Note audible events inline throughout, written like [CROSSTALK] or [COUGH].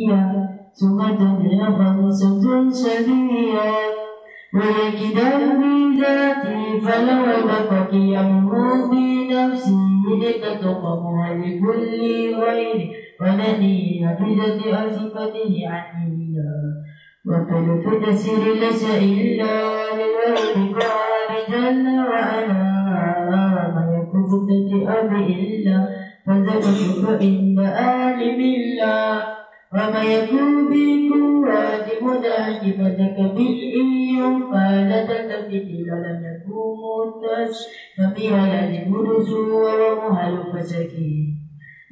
سريا ثم تبلغ صوت سريا ولك دربي ذاتي فلو بقك يمر نفسي لك تقم لكل غير ولدي نفذت أصفته عني وقل فتسر لس إلا للرب عارجا وأنا ما يكون فتت أب إلا فذكرت فإن آل بالله وما يكون بكم واجب عاقبتك بالإيام فالتك فتي ولم يكون الناس فبها لازم الرجوع ومهل فزكي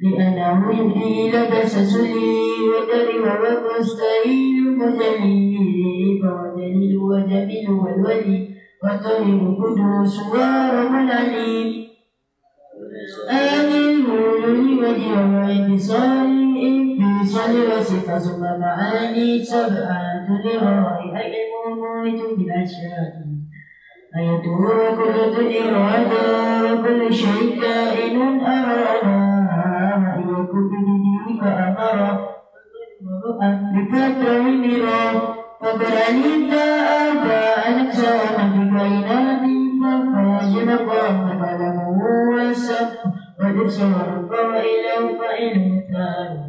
لأنه ينهي لك سسلي وكرم ومستعين مجلي فوجليل وجميل والولي وطيب قدوس ورب العليم آمين ولي وجه واتصال إن صلوتك ثم معاني سبعة لرأي أيمن موت بالأشياء أيدور كل دنيا وعدا كل شيء كائن أرانا أيكم بدينك أمرا بفتح المرا فقل أنت أبا أنسان ببيناتي فالفوز مقام قلمه والسب ولبس القائل فإن تعالى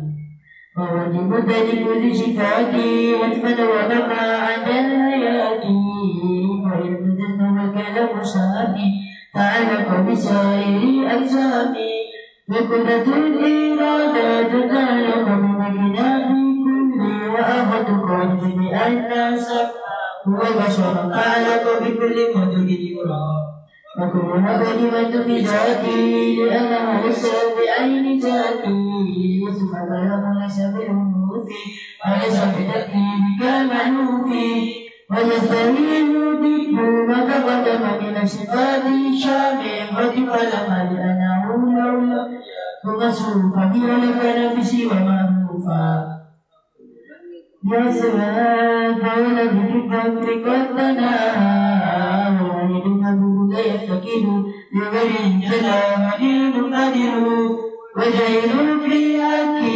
وعجبت للوجه فعتي واتفل ونقى عدا رئتي فإن ذنبك لمصابي تعلق بسائر أجسامي وقدة الإرادة تعلق بمجنان كلي وأخذ قلبي بأن سماه هو بشر بكل مدد يراد فكون كلمة بذاتي لأنه يسأل بأين تأتي ثم بلغ ليس بالعنوفي أليس بتأتيه كالمعنوفي ويستوي الودي دون تقدم إلى صفاتي شامي وتقدم لأن عمر الله ومصروفا هي لك نفسي ومعروفا يا سواء قولك في قبر قد تناهى وعيدك لا يفتقد لولي فلا ولي قدر وجهل في حقه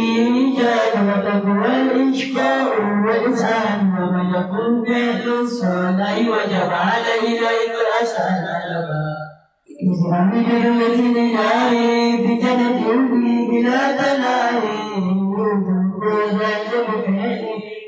جاد وتقوى الإشكاء والإسهام ومن يكن فعل الصالح وجب عليه ذلك الأسهل إذا من جنة ناري بجنة بلا تناري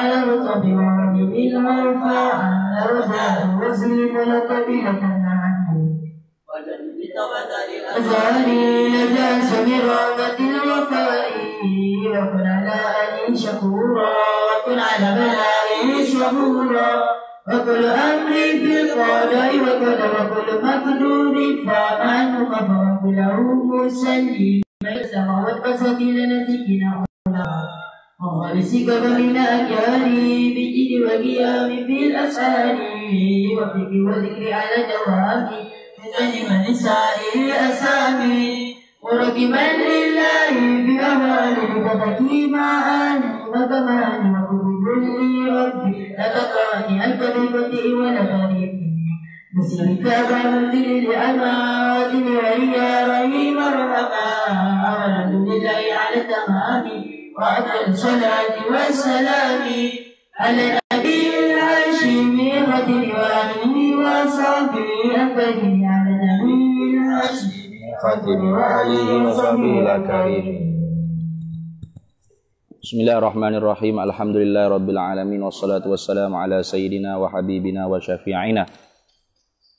ألم تبعني علما فعلمت وزني لك بلك أجعلني نجاس برحمة الوفاء وكن على أن شكورا وكن على بلاء شهورا وكل أمري بالقضاء وكل وكل مقدور فأنا غفرت له مسلما سماوات وسكينة سكينة ومسك من أكالي بالجد وقيام في الأسهال وفكر وذكر على دوامي متنما لسائر الأسامي وركبا لله في أماني تبكي معاني وكماني وقلوب لي ربي لتقاني الكلمة ونفري مسلمك فانزل لأماني وهي رهيب الرحمن الحمد لله على تمامي بعد الصلاه والسلام على النبي الهاشمي خدري وعلمي وصحبي افدي على النبي الهاشمي خدري وعلمي وصحبي الكريم بسم الله الرحمن الرحيم الحمد لله رب العالمين والصلاة والسلام على سيدنا وحبيبنا وشفيعنا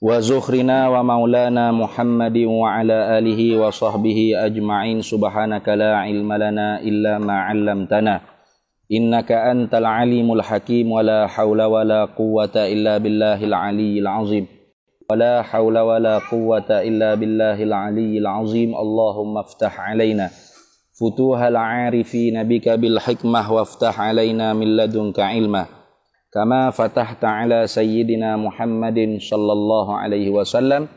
وزخرنا ومولانا محمد وعلى آله وصحبه أجمعين سبحانك لا علم لنا إلا ما علمتنا إنك أنت العليم الحكيم ولا حول ولا قوة إلا بالله العلي العظيم ولا حول ولا قوة إلا بالله العلي العظيم اللهم افتح علينا فتوح العارفين بك بالحكمة وافتح علينا من لدنك علما كما فتحت على سيدنا محمد صلى الله عليه وسلم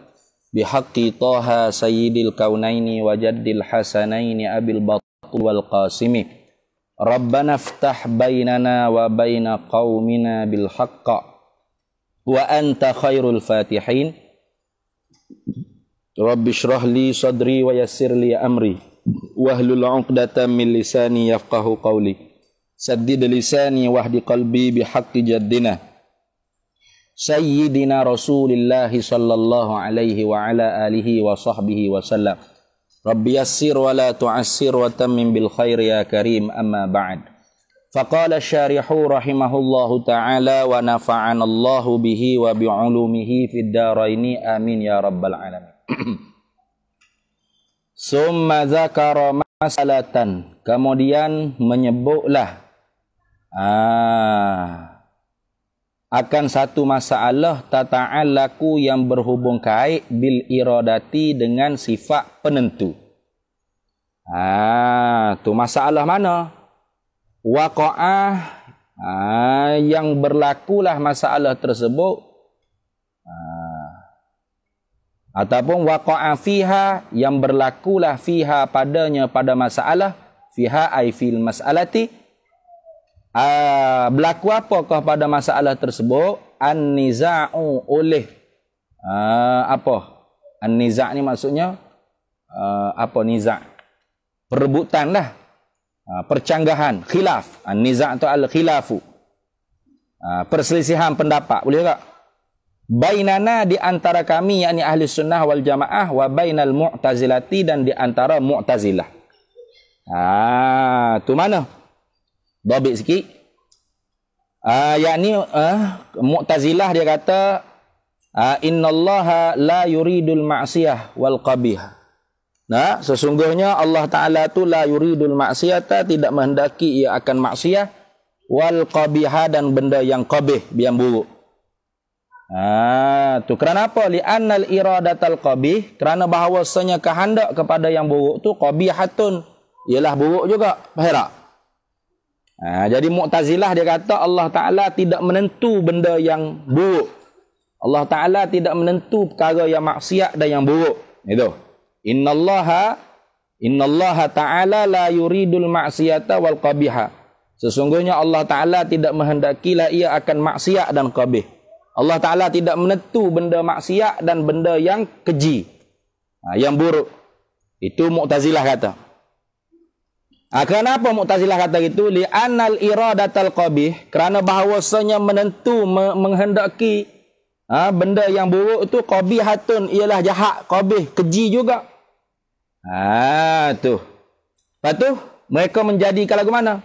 بحق طه سيد الكونين وجد الحسنين أبي البطل والقاسم ربنا افتح بيننا وبين قومنا بالحق وأنت خير الفاتحين رب اشرح لي صدري ويسر لي أمري واهل العقدة من لساني يفقه قولي saddid lisani wahdi qalbi bihaqqi jaddina sayyidina Rasulullah sallallahu alaihi wa ala alihi wa sahbihi wa sallam rabbi yassir wa la tu'assir wa tammim bil khair ya karim amma ba'd faqala syarihu rahimahullahu ta'ala wa nafa'an bihi wa bi'ulumihi fid daraini amin ya rabbal alamin [CLEARS THROAT] summa zakara masalatan kemudian menyebutlah Ah. Akan satu masalah tata'allaku yang berhubung kait bil iradati dengan sifat penentu. Ah, tu masalah mana? Waqa'ah ah, yang berlakulah masalah tersebut ah. ataupun waqa'a fiha yang berlakulah fiha padanya pada masalah fiha ay fil mas'alati Ah, berlaku apakah pada masalah tersebut an-niza'u oleh uh, apa an-niza' ni maksudnya uh, apa niza' perebutan lah uh, percanggahan khilaf an-niza' tu al-khilafu uh, perselisihan pendapat boleh tak bainana di antara kami yakni ahli sunnah wal jamaah wa bainal mu'tazilati dan di antara mu'tazilah ah tu mana Dobit sikit. Uh, ah, yang uh, ah, Mu'tazilah dia kata uh, innallaha la yuridul ma'siyah wal qabih. Nah, sesungguhnya Allah Taala tu la yuridul ma'siyata tidak menghendaki ia akan maksiat wal qabih dan benda yang qabih yang buruk. Ah, tu kerana apa? Li annal iradatal qabih, kerana bahawasanya kehendak kepada yang buruk tu qabihatun, ialah buruk juga. Faham tak? Ha, jadi Mu'tazilah dia kata Allah Ta'ala tidak menentu benda yang buruk. Allah Ta'ala tidak menentu perkara yang maksiat dan yang buruk. Itu. Inna allaha, inna Allah ta'ala la yuridul maksiata wal qabiha. Sesungguhnya Allah Ta'ala tidak menghendakilah ia akan maksiat dan qabih. Allah Ta'ala tidak menentu benda maksiat dan benda yang keji. Ha, yang buruk. Itu Mu'tazilah kata. Ha, kenapa Mu'tazilah kata gitu? anal iradatal qabih. Kerana bahawasanya menentu, me menghendaki ha, benda yang buruk itu qabihatun ialah jahat, qabih, keji juga. Ha, tu. Lepas tu, mereka menjadi kalau mana?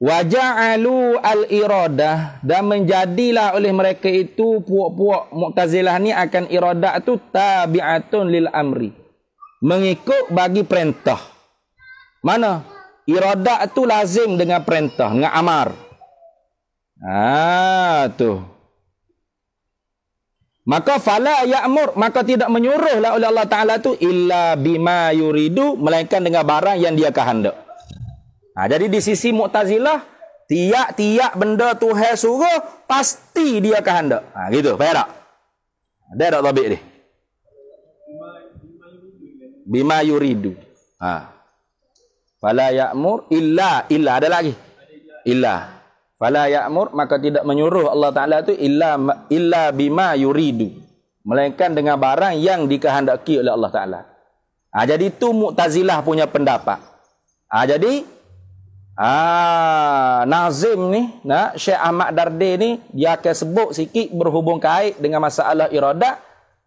Waja'alu al-iradah dan menjadilah oleh mereka itu puak-puak Mu'tazilah ni akan iradah tu tabi'atun lil amri. Mengikut bagi perintah. Mana? Iradat tu lazim dengan perintah, dengan amar. Ah tu. Maka fala ya'mur, maka tidak menyuruhlah oleh Allah Taala tu illa bima yuridu melainkan dengan barang yang dia kehendak. Ha, jadi di sisi Mu'tazilah, tiap-tiap benda Tuhan suruh pasti dia kehendak. Ah ha, gitu, faham tak? Ada tak tabik ni? Bima yuridu. Ha. Fala ya'mur illa illa ada lagi. Illa. Fala ya'mur maka tidak menyuruh Allah Taala itu illa illa bima yuridu. Melainkan dengan barang yang dikehendaki oleh Allah Taala. Ha, jadi itu Mu'tazilah punya pendapat. Ha, jadi ah Nazim ni, nah ha, Syekh Ahmad Darde ni dia akan sebut sikit berhubung kait dengan masalah irada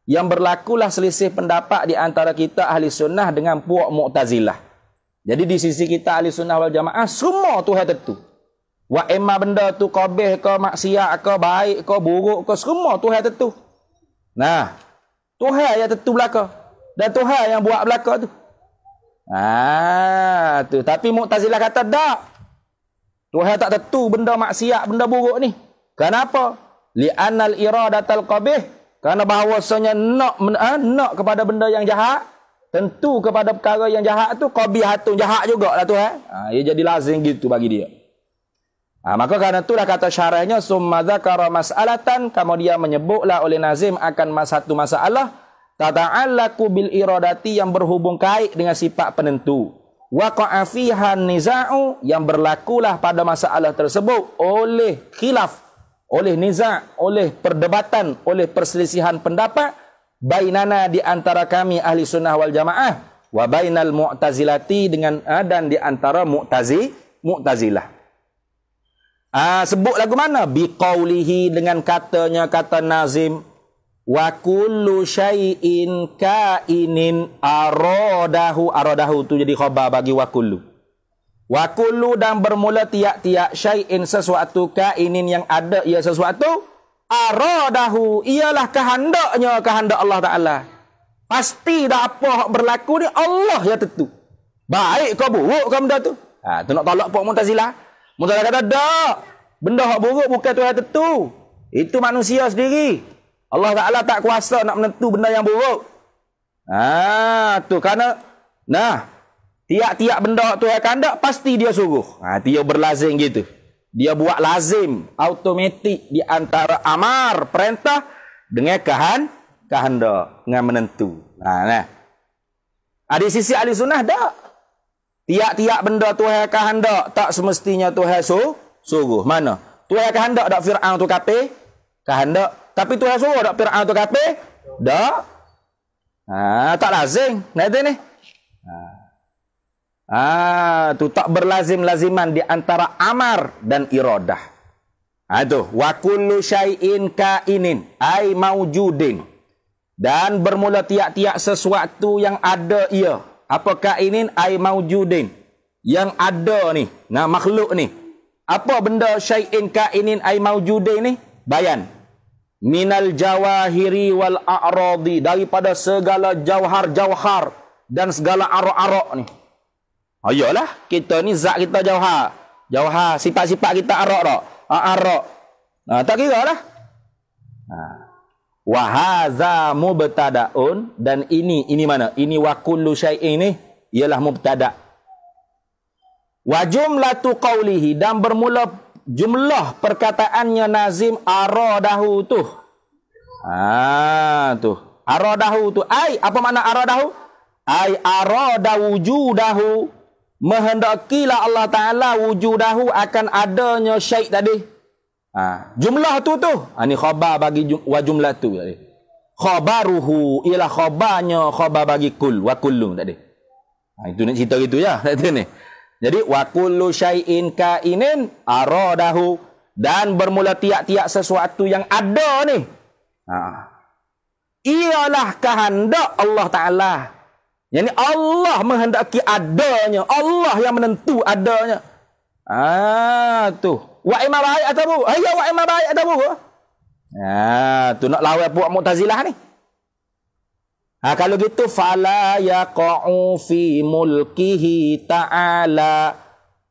yang berlakulah selisih pendapat di antara kita ahli sunnah dengan puak Mu'tazilah. Jadi di sisi kita ahli sunnah wal jamaah semua Tuhan tentu. Wa emma benda tu qabih ke maksiat ke baik ke buruk ke semua Tuhan tentu. Nah, Tuhan yang tentu belaka dan Tuhan yang buat belaka tu. Ah, tu. Tapi Mu'tazilah kata dak tak. Tuhan tak tentu benda maksiat, benda buruk ni. Kenapa? li Li'anal iradatal qabih. Karena bahawasanya nak ah, nak kepada benda yang jahat Tentu kepada perkara yang jahat tu kobi qabihatun jahat juga lah tu eh. Ha, ia jadi lazim gitu bagi dia. Ha, maka kerana tu lah kata syarahnya summa zakara mas'alatan kemudian menyebutlah oleh Nazim akan satu masalah tata'allaqu bil iradati yang berhubung kait dengan sifat penentu. Waqa'a fiha niza'u yang berlakulah pada masalah tersebut oleh khilaf, oleh niza', oleh perdebatan, oleh perselisihan pendapat bainana di antara kami ahli sunnah wal jamaah wa bainal mu'tazilati dengan ah, dan di antara mu'tazi mu'tazilah. Ah sebut lagu mana? Biqaulihi dengan katanya kata Nazim wa kullu syai'in kainin aradahu aradahu tu jadi khabar bagi wa kullu. Wa kullu dan bermula tiak-tiak syai'in sesuatu kainin yang ada ia ya sesuatu aradahu ialah kehendaknya kehendak Allah Taala. Pasti dah apa hak berlaku ni Allah yang tentu. Baik ke buruk ke benda tu? Ha tu nak tolak puak Mu'tazilah. Mu'tazilah kata dak. Benda hak buruk bukan Tuhan tentu. Itu manusia sendiri. Allah Taala tak kuasa nak menentu benda yang buruk. Ha tu kerana nah tiap-tiap benda tu akan ada pasti dia suruh. Ha dia berlazim gitu dia buat lazim automatik di antara amar perintah dengan kahan, kehendak dengan menentu ha nah ada ah, sisi ahli sunnah dak tiap-tiap benda tuhan kehendak tak semestinya tuhan suruh suruh mana tuhan kehendak dak firaun tu kape kehendak tapi tuhan suruh dak firaun tu kape dak ha tak lazim nanti ni ha Ah, tu tak berlazim-laziman di antara amar dan irodah. Aduh, wa kullu syai'in kainin ai maujudin. Dan bermula tiak-tiak sesuatu yang ada ia. Apa kainin ai maujudin? Yang ada ni, nah makhluk ni. Apa benda syai'in kainin ai maujudin ni? Bayan. Minal jawahiri wal a'radi daripada segala jawhar jawhar dan segala arak-arak ni. Ayolah, ha, kita ni zak kita jauh ha sifat-sifat kita arak tak? Ha, arak. Ha, tak kira lah. Ha. Wahaza mubtada'un. Dan ini, ini mana? Ini wakullu syai'in ni. Ialah mubtada'. Wajumlatu qawlihi. Dan bermula jumlah perkataannya Nazim arak tu. Ha, tu. Arak tu. Ai, apa makna arak Ai arak dahu. dahu. Mehendakilah Allah Ta'ala wujudahu akan adanya syait tadi. Ha. Jumlah tu tu. Ha, ini khabar bagi jum, wa jumlah tu tadi. Khabaruhu ialah khabarnya khabar bagi kul wa kullum tadi. Ha, itu nak cerita gitu ya. [LAUGHS] Tadi ni. Jadi wa kullu syai'in ka'inin aradahu dan bermula tiap-tiap sesuatu yang ada ni. Ha. Ialah kehendak Allah Ta'ala. Yang ni Allah menghendaki adanya. Allah yang menentu adanya. Ah tu. Wa ima baik atabu. Hayya ah, wa ima baik atabu. Ah tu nak lawa buat Mu'tazilah ni. Ha, kalau gitu fala yaqa'u fi mulkihi ta'ala.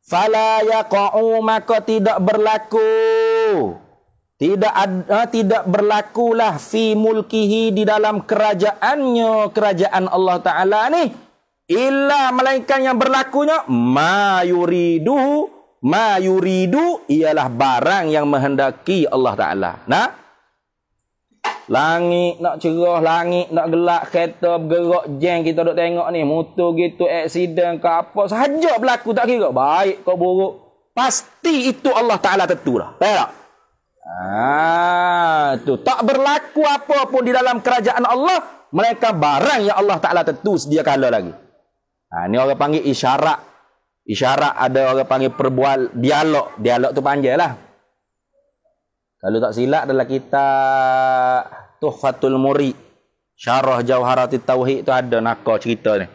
Fala yaqa'u maka tidak berlaku tidak ada, ah, tidak berlakulah fi mulkihi di dalam kerajaannya kerajaan Allah Taala ni illa malaikat yang berlakunya ma yuridu ialah barang yang menghendaki Allah Taala nah Langit nak cerah, langit nak gelap, kereta bergerak, jeng kita dok tengok ni, motor gitu, aksiden ke apa, sahaja berlaku tak kira. Baik ke buruk, pasti itu Allah Ta'ala tentulah. tak? Ah, tu tak berlaku apa pun di dalam kerajaan Allah, mereka barang yang Allah Taala tentu sedia kala lagi. Ha, ini orang panggil isyarat. Isyarat ada orang panggil perbual dialog. Dialog tu panjanglah. Kalau tak silap dalam kitab Tuhfatul Muri Syarah Jauharati Tauhid tu ada nakal cerita ni.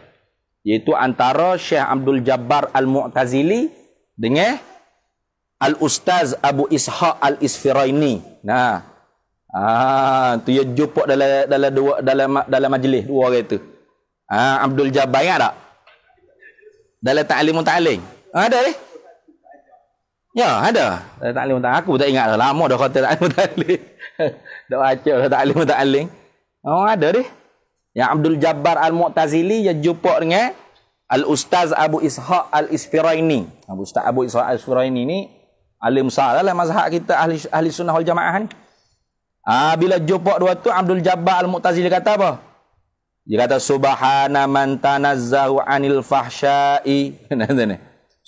Iaitu antara Syekh Abdul Jabbar Al-Mu'tazili dengan Al-Ustaz Abu Ishaq Al-Isfiraini. Nah. Ah, tu dia jumpa dalam dalam dua dalam dalam majlis dua orang tu. Ah, Abdul Jabbar ingat tak? Dalam ta'lim ta'lim. Ah, ada eh? Ya, ada. Dalam ta'lim ta'lim. Aku tak ingat dah. Lama dah kata ta'lim ta'lim. [LAUGHS] dah baca dalam ta'lim ta'lim. Oh, ada deh. Yang Abdul Jabbar Al-Mu'tazili yang jumpa dengan Al-Ustaz Abu Ishaq Al-Isfiraini. Abu Ustaz Abu Ishaq Al-Isfiraini ni Alim Musalah lah mazhab kita ahli ahli sunnah wal jamaah ni. Ah bila jumpa dua tu Abdul Jabbar Al-Mu'tazili kata apa? Dia kata subhana man tanazzahu anil fahsyai. [LAUGHS]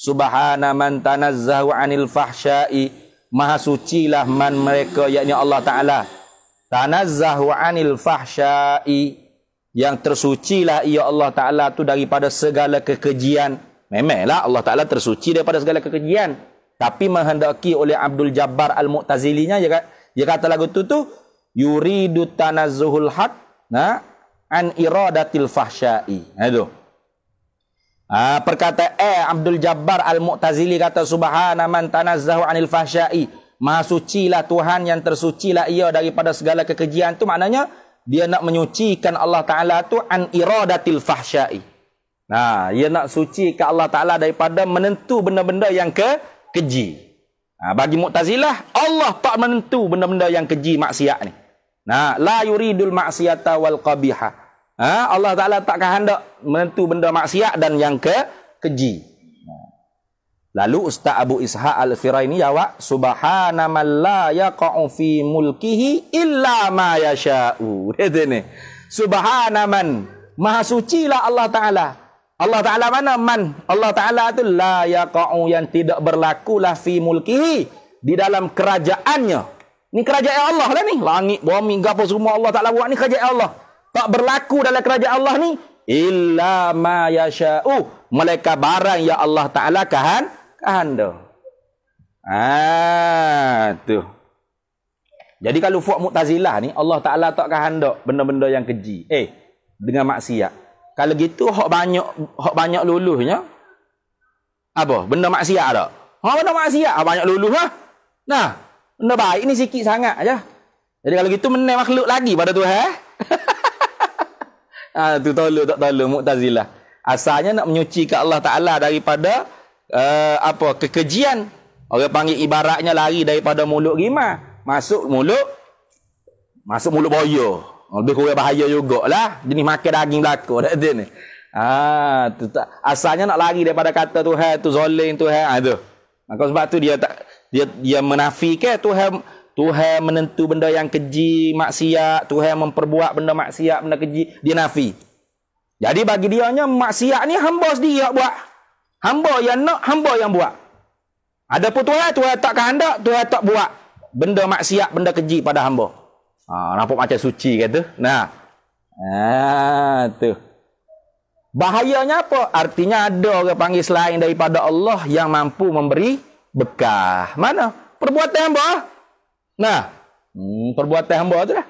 subhana man tanazzahu anil fahsyai. Maha sucilah man mereka yakni Allah Taala. Tanazzahu anil fahsyai. Yang tersucilah ia Allah Taala tu daripada segala kekejian. Memanglah Allah Taala tersuci daripada segala kekejian. Tapi menghendaki oleh Abdul Jabbar Al-Mu'tazilinya, dia kata, dia kata lagu tu tu, yuridu tanazzuhul haq na, an iradatil fahsyai. Ha, itu. Ha, perkata eh Abdul Jabbar Al-Mu'tazili kata subhana man tanazzahu anil fahsyai. Maha suci Tuhan yang tersucilah ia daripada segala kekejian tu maknanya dia nak menyucikan Allah Ta'ala tu an iradatil fahsyai. Nah, ha, ia nak suci ke Allah Ta'ala daripada menentu benda-benda yang ke keji. Ha, bagi Mu'tazilah, Allah tak menentu benda-benda yang keji maksiat ni. Nah, ha, la yuridul maksiata wal qabiha. Ha, Allah Taala takkan kehendak menentu benda maksiat dan yang ke keji. Ha. Lalu Ustaz Abu Ishaq Al-Firai ini jawab, Subhana man la yaqa'u fi mulkihi illa ma yasha'u. [LAUGHS] Dia ni. Subhana man. Maha suci lah Allah Ta'ala. Allah Ta'ala mana? Man. Allah Ta'ala itu la yaqa'u yang tidak berlaku lah fi mulkihi. Di dalam kerajaannya. Ini kerajaan Allah lah ni. Langit, bumi, gapa semua Allah Ta'ala buat ni kerajaan Allah. Tak berlaku dalam kerajaan Allah ni. Illa ma yasha'u. Mereka barang ya Allah Ta'ala kahan. Kahan dah. Ah, tu. Jadi kalau fuak mu'tazilah ni, Allah Ta'ala tak kahan dah benda-benda yang keji. Eh, dengan maksiat. Kalau gitu hok banyak hok banyak lulusnya. Apa? Benda maksiat ada, Ha benda maksiat hok ha, banyak luluh lah. Nah, benda baik ni sikit sangat aja. Jadi kalau gitu menang makhluk lagi pada Tuhan. Eh? ha, [LAUGHS] tu tolong tak tolong Mu'tazilah. Asalnya nak menyuci ke Allah Taala daripada uh, apa? kekejian. Orang panggil ibaratnya lari daripada mulut gimah, masuk mulut masuk mulut boyo. Lebih kurang bahaya juga lah. Jenis makan daging belakang. [LAUGHS] Dah ada ni. Ah, asalnya nak lari daripada kata Tuhan tu Zalim Tuhan ah, ha, tu. Maka sebab tu dia tak dia dia menafikan Tuhan Tuhan menentu benda yang keji maksiat, Tuhan memperbuat benda maksiat benda keji, dia nafi. Jadi bagi dia nya maksiat ni hamba sendiri yang buat. Hamba yang nak, hamba yang buat. Adapun Tuhan, Tuhan tak kehendak, Tuhan tak buat benda maksiat, benda keji pada hamba. Ha, nampak macam suci kata. Nah. Ha, tu. Bahayanya apa? Artinya ada orang panggil selain daripada Allah yang mampu memberi bekah. Mana? Perbuatan hamba. Nah. Hmm, perbuatan hamba tu dah.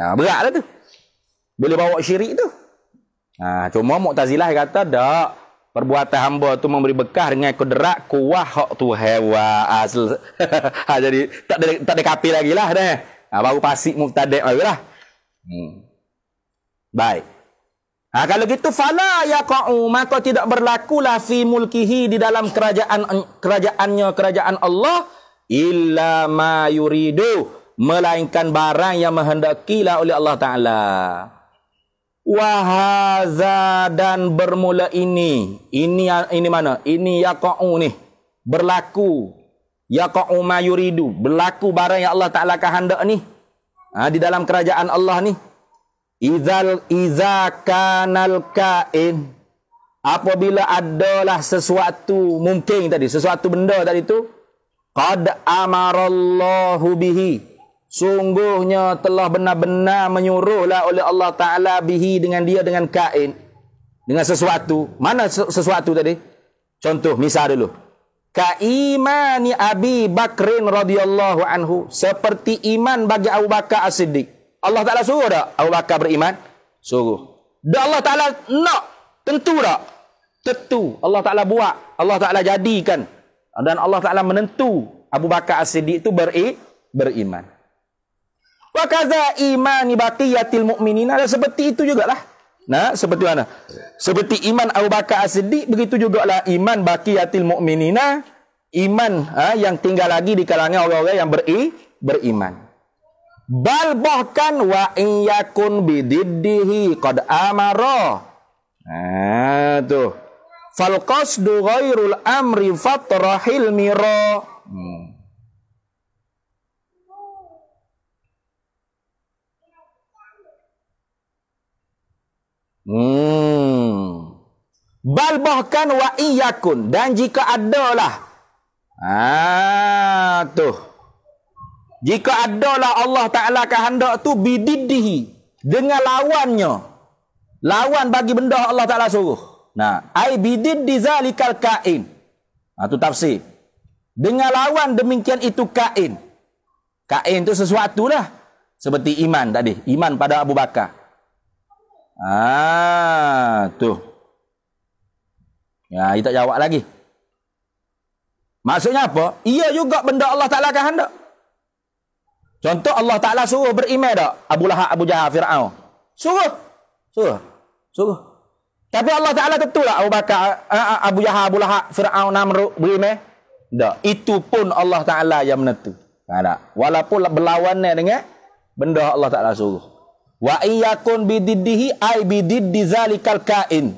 Ha, beratlah tu. Boleh bawa syirik tu. Ha, cuma Muqtazilah kata, tak. Perbuatan hamba tu memberi bekah dengan kuderat kuah hak tu hewa. Ah, [LAUGHS] ha, jadi, tak ada, tak ada kapi lagi lah. Dah. Ha, baru pasik muftadik baru lah. Hmm. Baik. Ha, kalau gitu, fala ya ka'u, maka tidak berlakulah fi mulkihi di dalam kerajaan kerajaannya, kerajaan Allah, illa ma yuridu, melainkan barang yang menghendakilah oleh Allah Ta'ala. Wahaza dan bermula ini. Ini ini mana? Ini yaqa'u ni. Berlaku. Ya yaqa'u ma yuridu berlaku barang yang Allah Taala kehendak ni ha, di dalam kerajaan Allah ni izal iza kanal kain apabila adalah sesuatu mungkin tadi sesuatu benda tadi tu qad amarallahu bihi sungguhnya telah benar-benar menyuruhlah oleh Allah Taala bihi dengan dia dengan kain dengan sesuatu mana sesuatu tadi contoh misal dulu kaimani Abi Bakrin radhiyallahu anhu seperti iman bagi Abu Bakar As-Siddiq. Allah Taala suruh dak Abu Bakar beriman? Suruh. Dak Allah Taala nak tentu dak? Tentu. Allah Taala buat, Allah Taala jadikan dan Allah Taala menentu Abu Bakar As-Siddiq itu beri beriman. Wa kaza imani baqiyatil mu'minin. Ada seperti itu jugalah. Nah, seperti mana? Seperti iman Abu Bakar As-Siddiq begitu jugalah iman Baqiyatil Mukminina, iman ha, yang tinggal lagi di kalangan orang-orang yang beri, beriman. Bal bahkan wa iyakun bididdihi qad amara. Nah, ha, tu. Fal qasdu ghairul amri fatrahil mira. Hmm. Hmm. Bal bahkan wa iyakun dan jika adalah Ah tu. Jika adalah Allah Taala kehendak tu bididihi dengan lawannya. Lawan bagi benda Allah Taala suruh. Nah, ai bidid dizalikal kain. Ah tu tafsir. Dengan lawan demikian itu kain. Kain tu sesuatu lah. Seperti iman tadi. Iman pada Abu Bakar. Ah, tu. Ya, dia tak jawab lagi. Maksudnya apa? Ia juga benda Allah Ta'ala akan hendak. Contoh Allah Ta'ala suruh beriman tak? Abu Lahab, Abu Jahal, Fir'aun. Suruh. Suruh. Suruh. Tapi Allah Ta'ala tentu lah Abu Bakar, ah, ah, Abu Jahal, Abu Lahab, Fir'aun, Namrud beriman. Tak. Itu pun Allah Ta'ala yang menentu. Tak ada. Walaupun berlawannya dengan benda Allah Ta'ala suruh wa iyakun bididihi ay bidid dizalikal kain.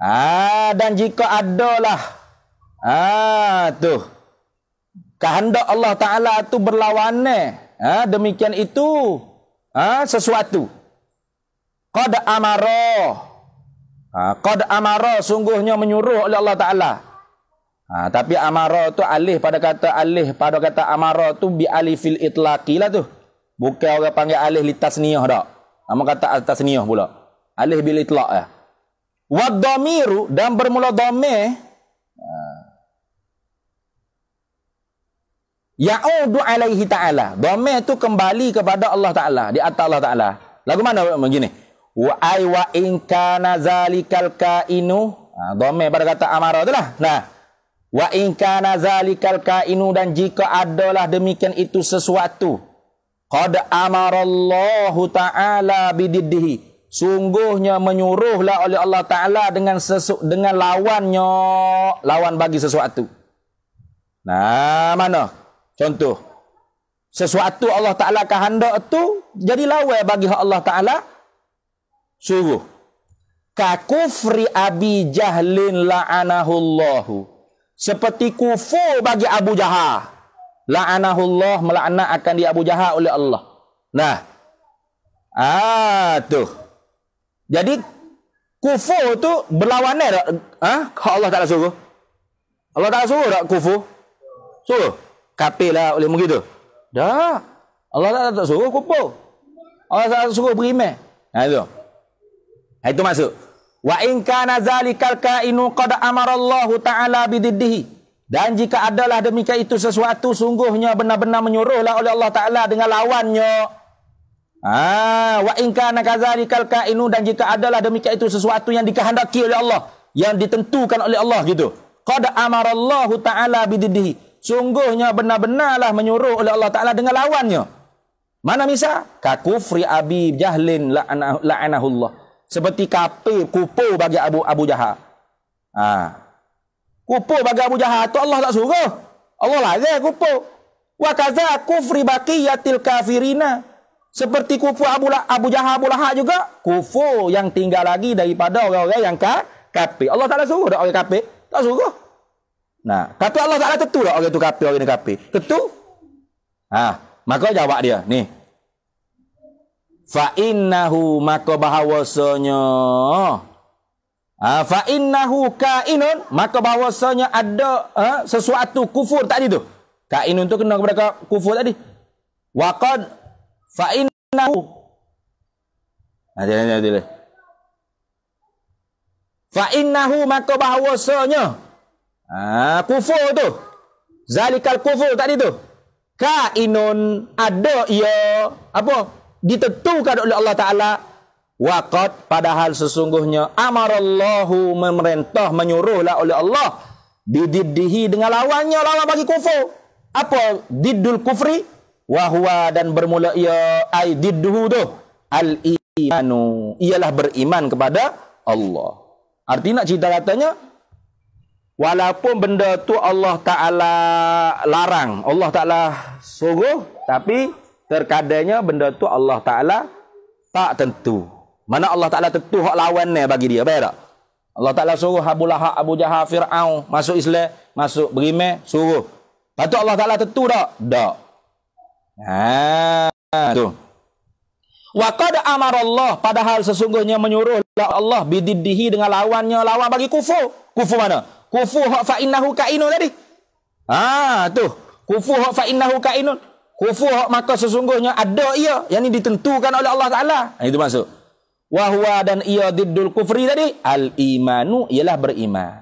Ah dan jika adalah ah ha, tu kehendak Allah Taala tu berlawanan ah eh. ha, demikian itu ah sesuatu Kod amaro, ah qad amara sungguhnya menyuruh oleh Allah Taala ah tapi amara tu alih pada kata alih pada kata amara tu bi alifil itlaqilah tu Bukan orang panggil alih litas niyah dak. Nama kata atas niyah pula. Alih bil itlaq ya. Wa dhamiru dan bermula dhamme. Eh, ya'udu alaihi ta'ala. Dhamme tu kembali kepada Allah Ta'ala. Di atas Allah Ta'ala. Lagu mana begini? Wa ay wa in kana zalikal kainu. Ha, dhamme pada kata amara tu lah. Nah. Wa in kana zalikal kainu dan jika adalah demikian itu sesuatu. Qad amarallahu ta'ala bididihi. Sungguhnya menyuruhlah oleh Allah Ta'ala dengan sesu, dengan lawannya. Lawan bagi sesuatu. Nah, mana? Contoh. Sesuatu Allah Ta'ala kehendak itu, jadi lawan bagi Allah Ta'ala. Sungguh. Ka kufri abi jahlin la'anahullahu. Seperti kufur bagi Abu Jahal. La'anahullah melakna akan dia Abu Jahal oleh Allah. Nah. Ah tu. Jadi kufur tu berlawanan tak? Ha? Allah tak suruh. Allah tak suruh tak kufur? Suruh. lah oleh begitu. Dah. Allah tak tak suruh kufur. Allah tak suruh beriman. Nah ha, itu. Nah, ha, itu maksud. Wa inka kana zalikal kainu qad amara Allah Ta'ala bididdihi. Dan jika adalah demikian itu sesuatu sungguhnya benar-benar menyuruhlah oleh Allah Taala dengan lawannya. Ah, wa in kana kadzalikal kainu dan jika adalah demikian itu sesuatu yang dikehendaki oleh Allah, yang ditentukan oleh Allah gitu. Qad amarallahu taala bididhi. Sungguhnya benar-benarlah menyuruh oleh Allah Taala dengan lawannya. Mana misa? Ka kufri Abi Jahlin la Allah. Seperti kape kupu bagi Abu Abu Jahal. Ah, Kupu bagi Abu Jahal tu Allah tak suruh. Allah larang kupu. Wa kadza kufri baqiyatil kafirina. Seperti kufu Abu lah Abu Jahal Abu Lahab juga, kufu yang tinggal lagi daripada orang-orang yang ka kafir. Allah Taala suruh dak orang kafir? Tak suruh. Nah, tapi Allah Taala tentu dak orang tu kafir, orang ni kafir. Tentu. Ha, maka jawab dia, ni. Fa innahu maka bahawasanya Ha, fa innahu kainun maka bahawasanya ada ha, sesuatu kufur tadi tu kainun tu kena kepada kufur tadi wa qad fa innahu ada ha, ada fa innahu maka bahawasanya ha, kufur tu zalikal kufur tadi tu kainun ada ia apa ditentukan oleh Allah Taala Waqad padahal sesungguhnya amarallahu memerintah menyuruhlah oleh Allah dididihi dengan lawannya lawan bagi kufur. Apa didul kufri? Wahwa dan bermula ia ay didduhu tu. Al imanu ialah beriman kepada Allah. Arti nak cerita katanya walaupun benda tu Allah Taala larang, Allah Taala suruh tapi terkadangnya benda tu Allah Taala tak tentu. Mana Allah Ta'ala tentu hak lawannya bagi dia. Baik tak? Allah Ta'ala suruh Abu Lahab, Abu Jahal, Fir'aun masuk Islam. Masuk berime, suruh. Patut Allah Ta'ala tentu tak? Tak. Haa. Tu. Wa qad amara Allah padahal sesungguhnya menyuruh Allah bididihi dengan lawannya lawan bagi kufur. Kufur mana? Kufur hak fa innahu kainun tadi. Ha tu. Kufur hak fa innahu kainun. Kufur hak maka sesungguhnya ada ia yang ini ditentukan oleh Allah Taala. Ha, itu maksud wahwa dan ia diddul kufri tadi al imanu ialah beriman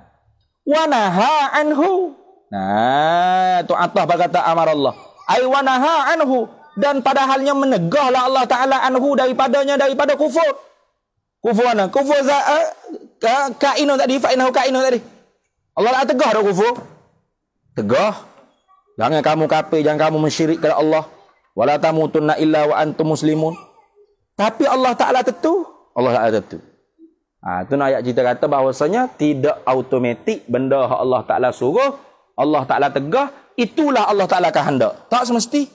wa naha anhu nah tu atah berkata amar Allah ai wa naha anhu dan padahalnya menegahlah Allah taala anhu daripadanya daripada kufur kufur mana kufur za uh, ka, kainu tadi fa innahu kainu tadi Allah lah tegah dah kufur tegah jangan kamu kafir jangan kamu mensyirik kepada Allah wala tamutunna illa wa antum muslimun tapi Allah taala tetu Allah Taala tu. Ha, tu nak ayat cerita kata bahawasanya tidak automatik benda yang Allah Taala suruh, Allah Taala tegah, itulah Allah Taala kehendak. Tak semesti.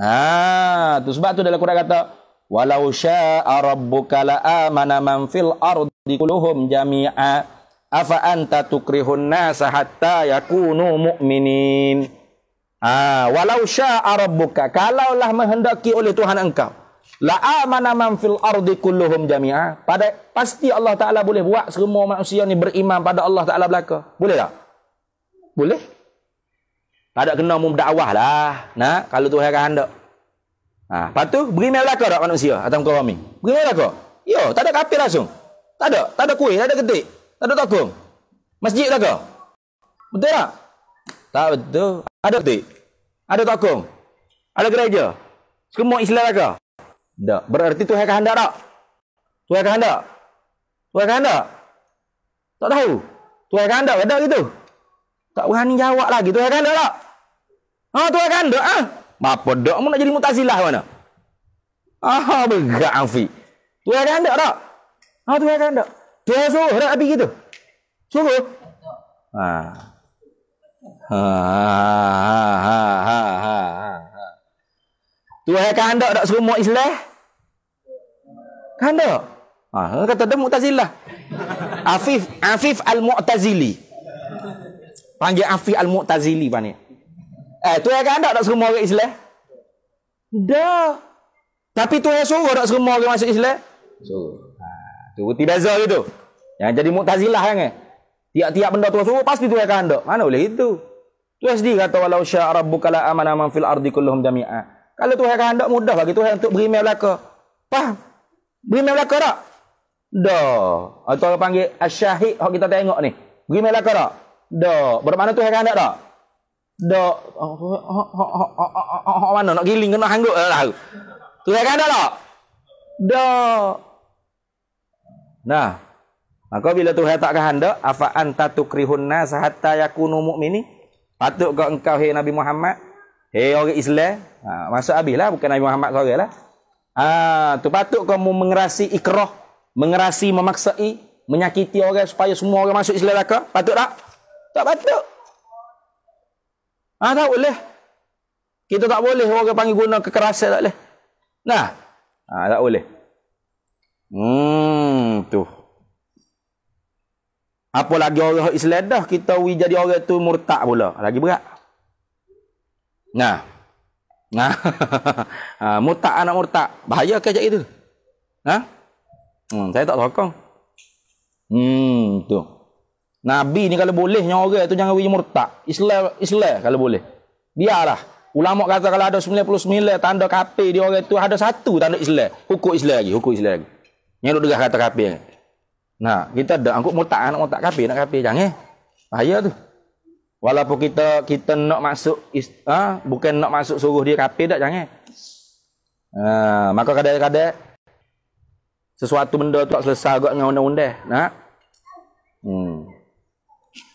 Ha, tu sebab tu dalam Quran kata walau syaa rabbuka la amana man fil ardi kulluhum jami'a afa anta tukrihun nasa hatta yakunu mu'minin. Ha, walau syaa rabbuka kalaulah menghendaki oleh Tuhan engkau. La amana man fil ardi kulluhum jami'a. Pada pasti Allah Taala boleh buat semua manusia ni beriman pada Allah Taala belaka. Boleh tak? Boleh. Tak ada kena mum dakwah lah. Nah, kalau Tuhan akan hendak. Ha, lepas beriman belaka tak manusia atau kau kami? Beriman belaka. Yo, ya, tak ada kafir langsung. Tak ada, tak ada kuih, tak ada ketik, tak ada tokong. Masjid belaka. Betul tak? Tak betul. Ada ketik. Ada tokong. Ada gereja. Semua Islam belaka. Tak. Berarti Tuhan kehendak tak? Tuhan kehendak? Tuhan kehendak? Tak tahu. Tuhan kehendak ada gitu. Tak berani jawab lagi. Tuhan kehendak tak? Ha, Tuhan kehendak ah. Ha? Apa dak mu nak jadi mutasilah mana? Ah, begak Afi. Tuhan kehendak tak? Ha, Tuhan kehendak. Tuhan suruh nak habis gitu. Suruh. Ha. Ha ha ha ha ha ha. ha. Tuhan kehendak tak suruh Islam? Kanda. Ah, ha, kata dia Mu'tazilah. Afif Afif Al-Mu'tazili. Panggil Afif Al-Mu'tazili panik. Eh, tu yang kanda tak semua orang Islam? Dah. Tapi tu yang suruh tak semua orang masuk Islam? Suruh. Ha, tu putih beza gitu. Yang jadi Mu'tazilah kan? Tiap-tiap benda tu suruh, pasti tu yang kanda. Mana boleh itu? Tu SD kata walau syaa rabbuka la amana man fil ardi kulluhum jami'a. Kalau tu yang kanda mudah bagi tu yang untuk beriman belaka. Faham? Beri main belakang tak? Dah. Atau orang panggil asyahid yang kita tengok ni. Beri main belakang tak? Dah. Bermakna Tuhan kehendak tak? Dah. Oh, oh, oh, oh, oh, oh, mana nak giling kena hanggut lah. lah. Tuhan kehendak tak? Dah. Nah. Maka bila Tuhan tak kehendak, afa anta tukrihun nas hatta yakunu mukmini? Patut kau engkau hei Nabi Muhammad, hei orang Islam, ha, masuk habislah bukan Nabi Muhammad seorang lah. Ha, tu patut kamu mengerasi ikrah, mengerasi memaksai, menyakiti orang supaya semua orang masuk Islam raka. Patut tak? Tak patut. Ha, tak boleh. Kita tak boleh orang panggil guna kekerasan tak boleh. Nah. Ha, tak boleh. Hmm, tu. Apa lagi orang Islam dah kita wi jadi orang tu murtad pula. Lagi berat. Nah. Nah, ha, [LAUGHS] ha murtad anak murtak, Bahaya ke macam itu? Ha? Hmm, saya tak sokong. Hmm, tu. Nabi ni kalau boleh nyawa orang tu jangan wujud murtak. Islam Islam kalau boleh. Biarlah. Ulama kata kalau ada 99 tanda kafir di orang tu ada satu tanda Islam. Hukum Islam lagi, hukum Islam lagi. Yang duduk kata kafir. Nah, kita ada angkut murtak anak murtak kafir, nak kafir jangan. Bahaya tu. Walaupun kita kita nak masuk ha? bukan nak masuk suruh dia kafir tak jangan. Ha, maka kadang-kadang sesuatu benda tu tak selesai agak dengan undang-undang, nak. Hmm.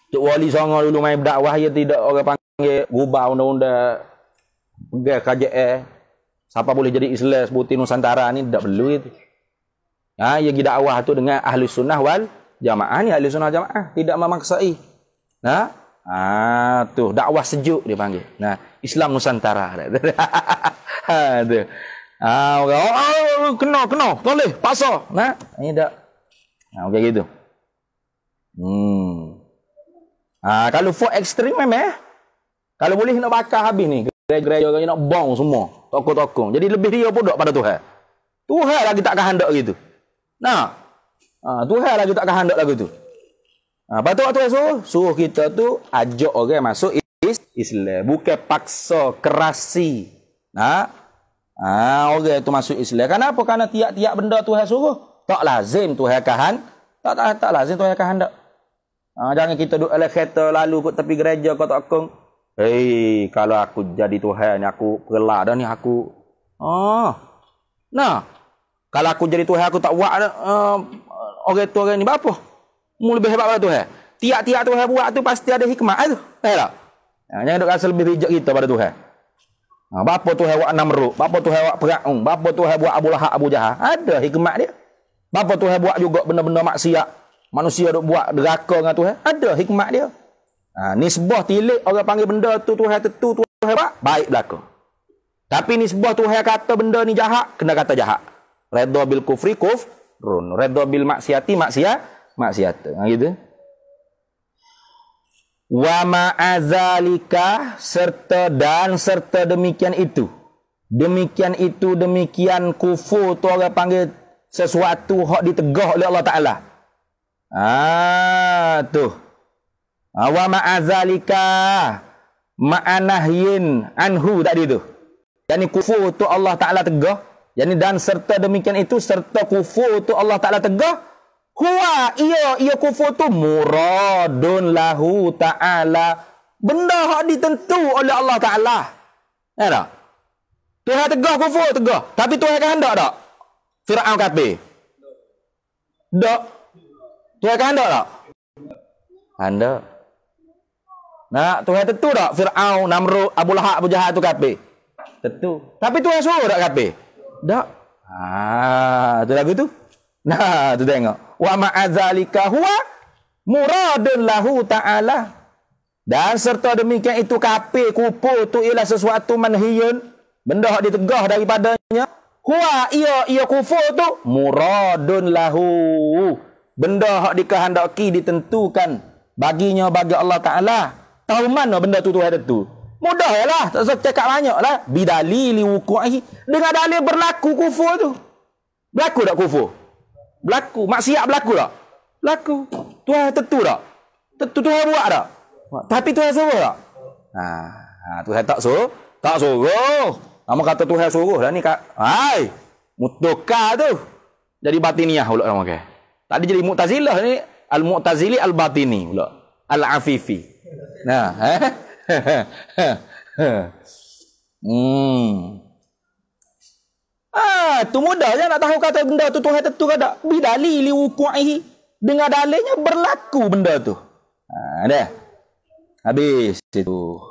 Tok wali sanga dulu main dakwah ya tidak orang panggil gubah undang-undang pegang KJR. Eh. Siapa boleh jadi Islam sebuti Nusantara ni tidak perlu itu. Ha, ya gi dakwah tu dengan ahli sunnah wal jamaah ni ahli sunnah jamaah tidak memaksai. Nah, Ah tu dakwah sejuk dia panggil. Nah, Islam Nusantara. [LAUGHS] ha tu. Ah orang oh, oh, kena kena boleh paksa. Nah, ini dak. Nah, okey gitu. Hmm. Ah kalau for extreme memang eh. Kalau boleh nak bakar habis ni, gerai-gerai orang nak bong semua, toko-toko. Jadi lebih dia pun dak pada Tuhan. Tuhan lagi tak kehendak gitu. Nah. Ah Tuhan lagi tak kehendak lagu tu. Ha, lepas tu waktu tu suruh, suruh kita tu ajak orang okay, masuk is Islam. Bukan paksa, kerasi. Ha? Ha, orang okay, tu masuk Islam. Kenapa? Karena tiap-tiap benda tu yang suruh. Tak lazim tu yang kahan. Tak, tak, tak lazim tu yang kahan tak. Ha, jangan kita duduk oleh kereta lalu ke tepi gereja kau tak kong. Hei, kalau aku jadi Tuhan ni aku pelak dah ni aku. Oh. Nah. Kalau aku jadi Tuhan aku tak buat uh, orang tu orang ni apa? mu lebih hebat pada Tuhan. Tiap-tiap Tuhan buat tu pasti ada hikmah tu. Eh tak? Ha, jangan duk rasa lebih bijak kita pada Tuhan. Ha, bapa Tuhan buat enam ruk. Bapa Tuhan buat perak. Um. Bapa Tuhan buat Abu Lahab, Abu Jahal. Ada hikmah dia. Bapa Tuhan buat juga benda-benda maksiat. Manusia duk buat deraka dengan Tuhan. Ada hikmah dia. Ha, nisbah tilik orang panggil benda tu Tuhan tu Tuhan buat. Baik berlaku. Tapi nisbah Tuhan kata benda ni jahat. Kena kata jahat. Redha bil kufri kuf. Redha bil maksiati maksiat maksiat kan gitu wa azalika serta dan serta demikian itu demikian itu demikian kufu tu orang panggil sesuatu hak ditegah oleh Allah Ta'ala ah tu ha, wa azalika maanahin anhu tadi tu yang kufu tu Allah Ta'ala tegah yang dan serta demikian itu serta kufu tu Allah Ta'ala tegah Huwa ia ia kufur tu muradun lahu ta'ala. Benda hak ditentu oleh Allah Ta'ala. Ya tak? Tuhan tegah kufur tegah. Tapi Tuhan akan tak? tak? Fir'aun B, Tak. Tuhan akan hendak tak? Anda. Nah, Tuhan tentu tak Fir'aun, Namrud, Abu Lahab, Abu Jahat tu kat B, Tentu. Tapi Tuhan suruh tak B, Tak. Ah, tu lagu tu. Nah, tu tengok. Wa ma'adzalika huwa muradun lahu ta'ala. Dan serta demikian itu kapi kupu tu ialah sesuatu manhiyun. Benda yang ditegah daripadanya. Huwa iya iya kufu tu muradun lahu. Benda yang dikehendaki ditentukan baginya bagi Allah Ta'ala. Tahu mana lah benda tu tu ada tu. Mudah lah. Tak usah cakap banyak lah. Bidali li wuku'i. Dengan dalil berlaku kufu tu. Berlaku tak kufu? Berlaku. Maksiat berlaku tak? Berlaku. Tuhan tentu tak? Tentu Tuhan buat tak? Tapi Tuhan suruh tak? Ha, ha, Tuhan tak suruh? Tak suruh. Nama kata Tuhan suruh lah ni. Kak. Hai! Mutukar tu. Jadi batiniah pula nama kaya. Tadi jadi mutazilah ni. Al-Mu'tazili al-Batini pula. Al-Afifi. Nah, eh? [LAUGHS] hmm. Ah, ha, tu mudah je nak tahu kata benda tu Tuhan tertutup tak. Bidali li wuku'ihi. Dengan dalilnya berlaku benda tu. Ha, ada. Habis itu.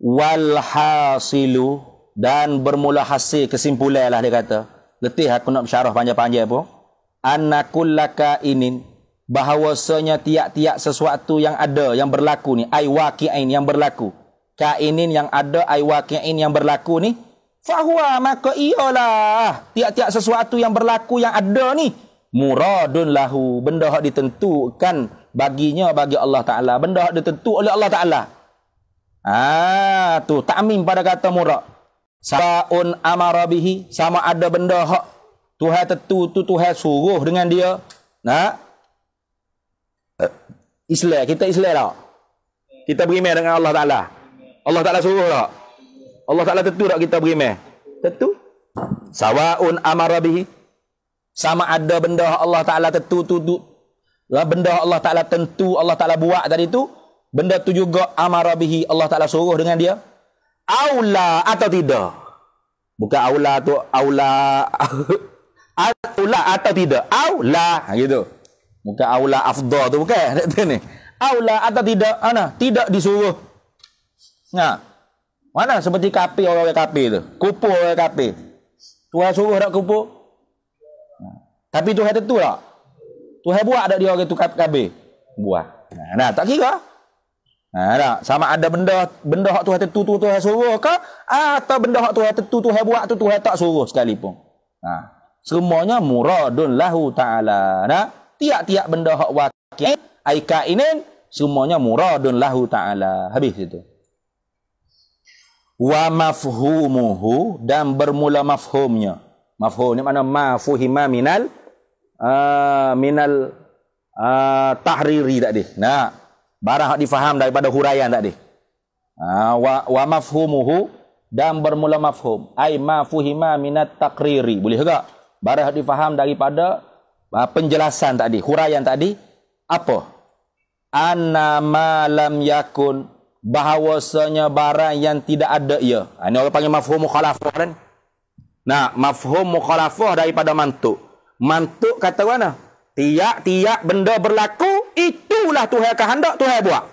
Walhasilu. Dan bermula hasil kesimpulan lah dia kata. Letih aku nak bersyarah panjang-panjang pun. Anakulaka inin. Bahawasanya tiap-tiap sesuatu yang ada, yang berlaku ni. Aiwaki'in yang berlaku. Kainin yang ada, aiwaki'in yang berlaku ni. Fahuwa maka iyalah tiap-tiap sesuatu yang berlaku yang ada ni muradun lahu benda hak ditentukan baginya bagi Allah Taala benda hak ditentu oleh Allah Taala ah tu takmin pada kata murad saun amarabihi sama ada benda hak Tuhan tentu tu Tuhan suruh dengan dia nak eh, Islam kita Islam lah kita beriman dengan Allah Taala Allah Taala suruh lah Allah Taala tentu tak kita beriman. Tentu. Sawaun amara bihi. Sama ada benda Allah Taala tentu tu lah benda Allah Taala tentu Allah Taala buat tadi tu benda tu juga amara bihi Allah Taala suruh dengan dia. Aula atau tidak? Bukan aula tu aula [LAUGHS] aula atau tidak? Aula ha, gitu. Bukan aula afdal tu bukan? Tak [LAUGHS] ni. Aula atau tidak? Ana tidak disuruh. Nah. Mana seperti kapi orang orang kapi tu? Kupu orang orang kapi. Tuhan suruh tak kupu? Tapi Tuhan tentu tak? Tuhan buat tak dia orang tu kapi? Buat. Nah, nah tak kira. Nah, tak. Sama ada benda benda hak Tuhan tentu tu Tuhan suruh ke atau benda hak Tuhan tentu Tuhan buat tu Tuhan tak suruh sekalipun. Nah, semuanya muradun lahu taala. Nah, tiap-tiap benda hak wakil aika ini semuanya muradun lahu taala. Habis itu wa mafhumuhu dan bermula mafhumnya mafhum ni mana ma fuhima minal uh, minal uh, tahriri tadi nah barang hak difaham daripada huraian tadi uh, ah, wa wa mafhumuhu dan bermula mafhum ai ma fuhima minat taqriri boleh tak barang hak difaham daripada uh, penjelasan tadi huraian tadi apa anna ma lam yakun bahawasanya barang yang tidak ada ia. Ya. Ha, ini orang panggil mafhum mukhalafah kan? Nah, mafhum mukhalafah daripada mantuk. Mantuk kata mana? Tiap-tiap benda berlaku, itulah Tuhan kehendak, Tuhan buat.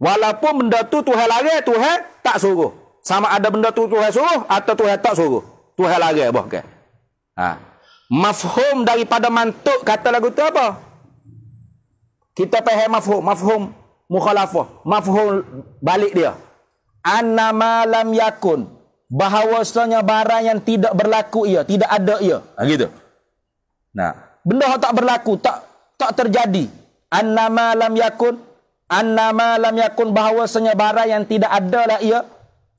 Walaupun benda tu Tuhan lari, Tuhan tak suruh. Sama ada benda tu Tuhan suruh atau Tuhan tak suruh. Tuhan lari buat ke? Kan? Ha. Mafhum daripada mantuk kata lagu tu apa? Kita faham mafhum. Mafhum mukhalafah mafhum balik dia annama lam yakun bahawasanya barang yang tidak berlaku ia tidak ada ia ha, gitu nah benda yang tak berlaku tak tak terjadi annama lam yakun annama lam yakun bahawasanya barang yang tidak ada lah ia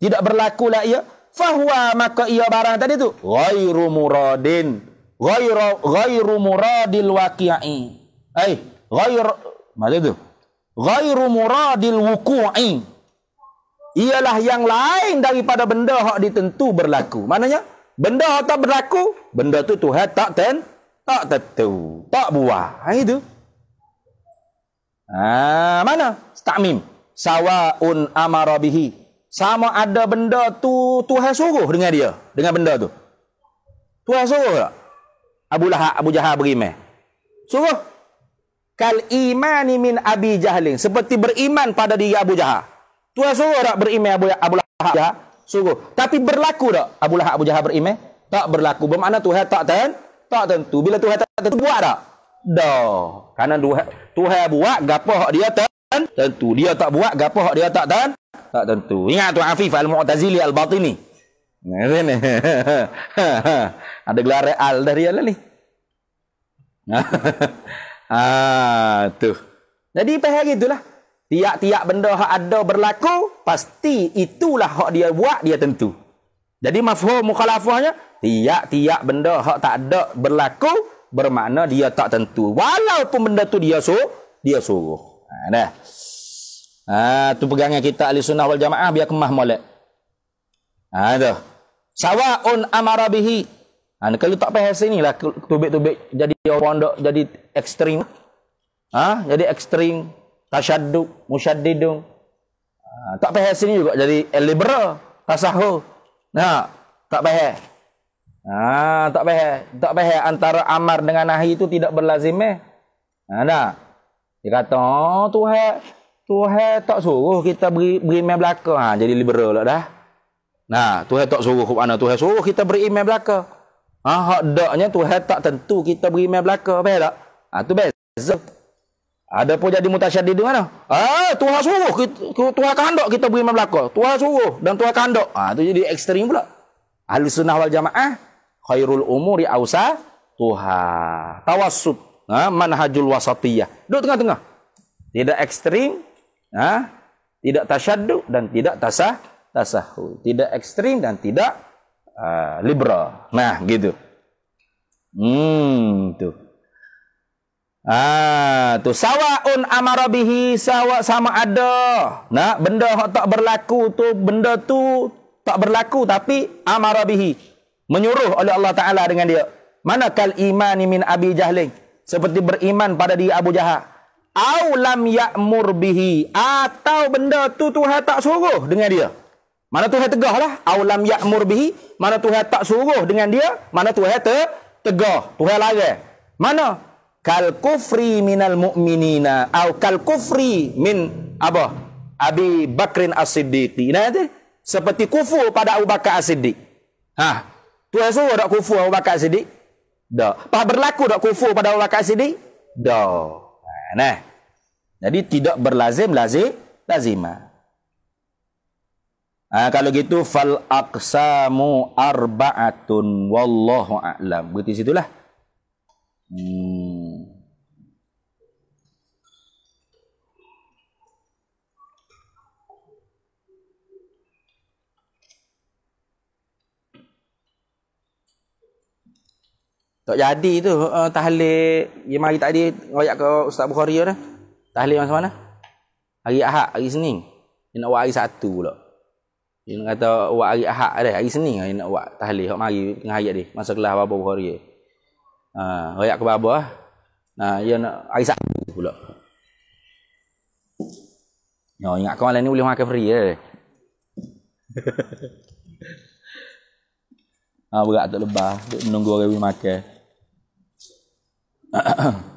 tidak berlaku lah ia fahuwa maka ia barang tadi tu ghairu muradin ghairu ghairu muradil waqi'i ai eh, ghair macam tu ghairu muradil wuku'i ialah yang lain daripada benda hak ditentu berlaku maknanya benda hak tak berlaku benda tu Tuhan tak ten tak tentu tak buah ha itu ha mana ta'mim sawaun amara sama ada benda tu Tuhan suruh dengan dia dengan benda tu Tuhan suruh tak Abu Lahab Abu Jahal beriman suruh kal imani min abi jahlin seperti beriman pada diri Abu Jahal Tuhan suruh tak beriman Abu Abu Lahab ya suruh tapi berlaku tak Abu Lahab Abu Jahal beriman tak berlaku bermakna Tuhan tak ten tak tentu bila Tuhan tak tentu buat tak dah karena Tuhan Tuhan buat gapo hak dia ten tentu dia tak buat gapo hak dia tak ten tak tentu ingat tu Afif al-Mu'tazili al-Batini [LAUGHS] ada gelar al dari dia ni [LAUGHS] Ah tu. Jadi pada hari itulah tiap-tiap benda hak ada berlaku pasti itulah hak dia buat dia tentu. Jadi mafhum mukhalafahnya tiap-tiap benda hak tak ada berlaku bermakna dia tak tentu walaupun benda tu dia suruh dia suruh. Ha dah. Ha tu pegangan kita ahli sunnah wal jamaah biar kemah molek. Ha tu. Sawa'un amara bihi Ha, kalau tak payah sini lah tubik-tubik jadi pondok jadi ekstrim. Ha, jadi ekstrim, tasyadduq, musyaddidun. Ha, tak payah sini juga jadi liberal, tasahul. Nah, ha, tak payah. Ha, tak payah, tak payah antara amar dengan nahi itu tidak berlazim eh. Ha, nah. Dia kata, oh, Tuhan, Tuhan tak suruh kita beri, beri main belakang. Ha, jadi liberal lah dah. Nah, Tuhan tak suruh, Tuhan suruh kita beri main belakang. Ha, hak daknya tu hak tak tentu kita beri main belaka, faham tak? Ha, tu beza. Ada pun jadi mutasyadid di mana? Ah, Tuhan suruh, kita, Tuhan kehendak kita beri main belaka. Tuhan suruh dan Tuhan kehendak. Ha, ah, tu jadi ekstrem pula. Ahli sunnah wal jamaah, khairul umuri awsa Tuhan. Tawassud, ha, manhajul wasatiyah. Duduk tengah-tengah. Tidak ekstrem, ha, tidak tasyadu dan tidak tasah, tasahu. Tidak ekstrem dan tidak Ah, libra. Nah, gitu. Hmm, tuh. Ah, tu sawaun amara bihi sawa sama ada. Nah, benda hak tak berlaku tu benda tu tak berlaku tapi amara bihi menyuruh oleh Allah Taala dengan dia. mana kal iman min Abi Jahlin? Seperti beriman pada di Abu Jahal. Aulam ya'mur bihi atau benda tu Tuhan tak suruh dengan dia. Mana Tuhan tegah lah. Aulam ya'mur bihi. Mana Tuhan tak suruh dengan dia. Mana Tuhan te tegah. Tuhan lari. Mana? Kal kufri minal mu'minina. Au kal kufri min apa? Abi Bakrin As-Siddiqi. Ini nanti. Seperti kufu pada Abu Bakar As-Siddiq. Ha. Tuhan suruh tak kufu Abu Bakar As-Siddiq? Tak. Pak berlaku tak kufu pada Abu Bakar As-Siddiq? Tak. Nah. Jadi tidak berlazim, lazim, lazimah. Ha, kalau gitu fal aqsamu arbaatun wallahu a'lam. Berarti situlah. Hmm. Tak jadi tu uh, tahlil yang hari tadi royak ke Ustaz Bukhari dah. Tahlil yang mana? Hari Ahad, hari Senin. Dia nak buat hari Sabtu pula. Dia kata buat hari Ahad dah, hari Senin dia nak buat tahlil hok mari tengah hayat dia, masa kelas apa Bukhari. Ha, royak ke baba. Nah, ha, dia nak hari Sabtu pula. Yo ya, no, ingat kau malam ni boleh makan free dah. Eh. [LAUGHS] Ha, berat tak lebah, menunggu orang pergi makan. [COUGHS]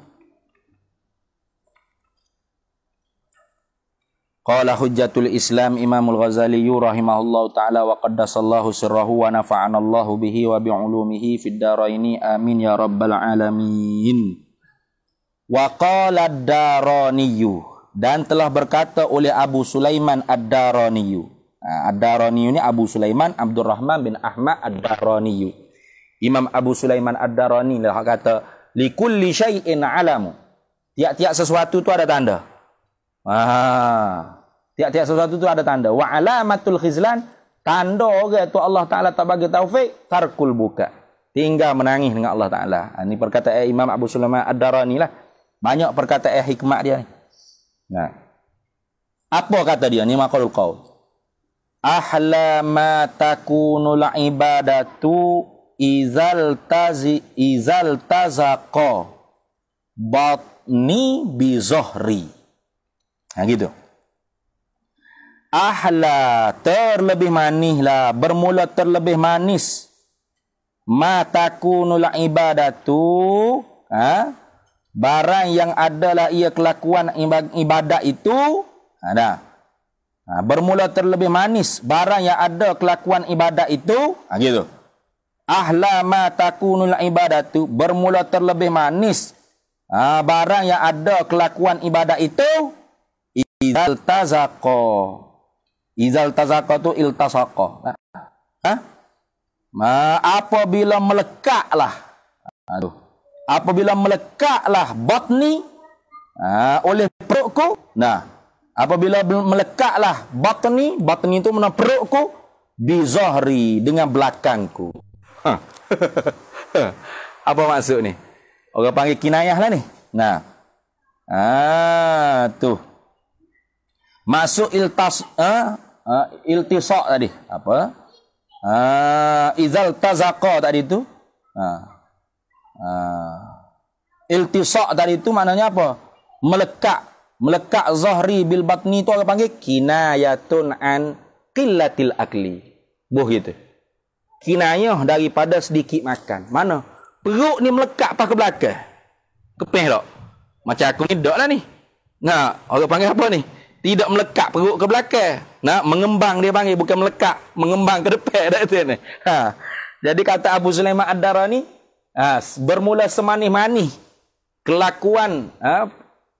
Qala hujjatul Islam Imam Al Ghazali rahimahullahu taala wa qaddasallahu sirrahu wa nafa'ana Allahu bihi wa bi ulumihi fid daraini amin ya rabbal alamin. Wa qala ad-Darani dan telah berkata oleh Abu Sulaiman ad-Darani. Ha, Ad-Darani ini Abu Sulaiman Abdurrahman bin Ahmad ad-Darani. Imam Abu Sulaiman ad-Darani lah kata li kulli syai'in alamu. Tiap-tiap sesuatu tu ada tanda. Ah, Tiap-tiap sesuatu tu ada tanda. Wa alamatul khizlan tanda orang tu Allah Taala tak bagi taufik tarkul buka. Tinggal menangis dengan Allah Taala. Ini ha, perkataan eh, Imam Abu Sulaiman Ad-Darani lah. Banyak perkataan eh, hikmah dia ni. Ha. Nah. Apa kata dia ni maqalul qaul? Ahla ma takunu ibadatu izal tazi izal tazaqa batni bi zahri. Ha gitu ahla terlebih manis lah bermula terlebih manis matakunul ibadatu ha? barang yang adalah ia kelakuan ibadat itu ada ha, ha, bermula terlebih manis barang yang ada kelakuan ibadat itu ha, gitu ahla matakunul ibadatu bermula terlebih manis ha, barang yang ada kelakuan ibadat itu Idal tazakoh. Izal tazakah tu il tazakah. Hah? Ma apabila melekaklah. Aduh. Apabila melekaklah batni ha, oleh perukku, Nah. Apabila melekaklah batni, batni itu mana perutku? Di zahri, dengan belakangku. Huh. Ha. [LAUGHS] Apa maksud ni? Orang panggil kinayah lah ni. Nah. Ah, tu. Masuk iltas, ha, uh, iltisak tadi apa uh, izal tazaqa tadi itu. uh, ha. uh, iltisak tadi itu maknanya apa melekat melekat zahri bil batni tu orang panggil kinayatun an qillatil akli boh gitu kinayah daripada sedikit makan mana perut ni melekat pas ke belakang kepeh tak macam aku ni dak lah ni nah orang panggil apa ni tidak melekat perut ke belakang. Nah, mengembang dia panggil bukan melekat, mengembang ke depan [LAUGHS] dah tu ni. Ha. Jadi kata Abu Sulaiman Ad-Darani, ha, bermula semanih-manih kelakuan ha,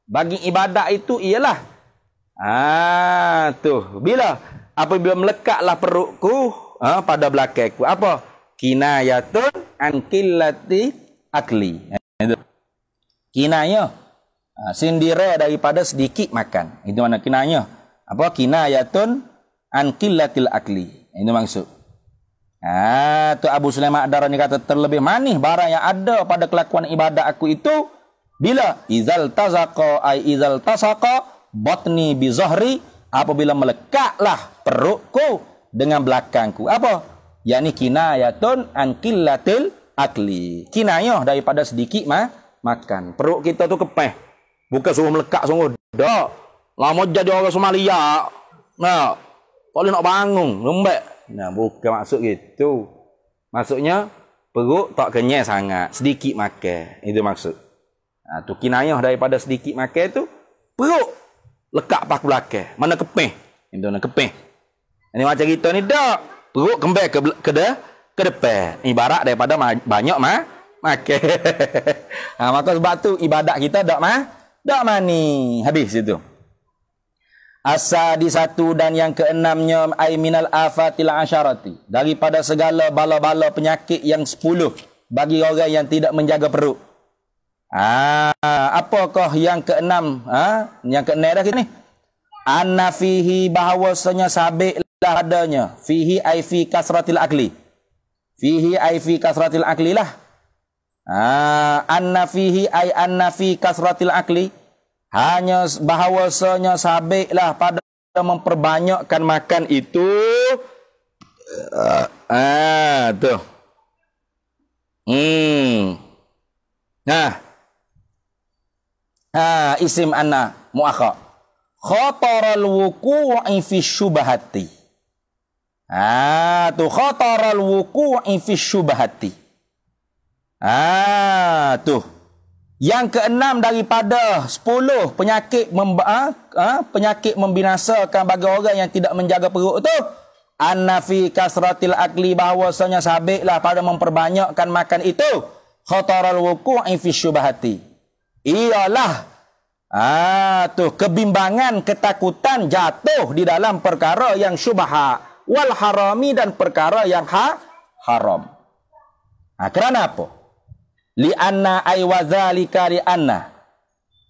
bagi ibadat itu ialah ha, tu bila apa apabila melekatlah perutku ha, pada belakangku apa kinayatun an killati akli. Ha, Kinayah Ha, sindira daripada sedikit makan. Itu mana kinanya. Apa? Kinayatun ankillatil akli. Ini maksud. Ha, tu Abu Sulaiman Adara ni kata terlebih manih barang yang ada pada kelakuan ibadah aku itu. Bila? Izal tazaqa ay izal tazaqa batni bi zahri. Apabila melekatlah perutku dengan belakangku. Apa? Yang ni kinayatun ankillatil akli. Kinayah daripada sedikit ma makan. Perut kita tu kepeh. Bukan suruh melekat sungguh. Tak. Lama jadi orang Somalia. Nah. kalau nak bangun. Lembek. Nah, bukan maksud gitu. Maksudnya, perut tak kenyai sangat. Sedikit makan. Itu maksud. Nah, tu kinayah daripada sedikit makan tu, perut lekat pas belakang. Mana kepeh. Itu mana kepeh. Ini macam kita ni, tak. Perut kembali ke, ke, de, ke depan. Ibarat daripada banyak mah. Makan. [LAUGHS] nah, maka sebab tu ibadat kita tak mah. Dah mani. Habis itu. Asadi satu dan yang keenamnya ai minal afatil asharati. Daripada segala bala-bala penyakit yang sepuluh bagi orang yang tidak menjaga perut. Ah, apakah yang keenam? Ah, Yang keenam dah kita ni. Anna fihi bahawasanya sabik lah adanya. Fihi ai fi kasratil akli. Fihi ai fi kasratil akli lah. Ah, anna fihi ay anna fi kasratil akli hanya bahawasanya sabiklah pada memperbanyakkan makan itu ah tu hmm nah ha ah, isim anna muakha khatarul wuqu'i fi syubhati ah tu khatarul wuqu'i fi syubhati Ah, tu. Yang keenam daripada sepuluh penyakit mem ah, ah, penyakit membinasakan bagi orang yang tidak menjaga perut tu. Anafi kasratil akli bahwasanya sabiklah pada memperbanyakkan makan itu. Khatarul wuku'i fi syubhati. Iyalah Ah tu kebimbangan ketakutan jatuh di dalam perkara yang syubhat wal harami dan perkara yang ha haram. Ah kerana apa? li'anna ay wa zalika li'anna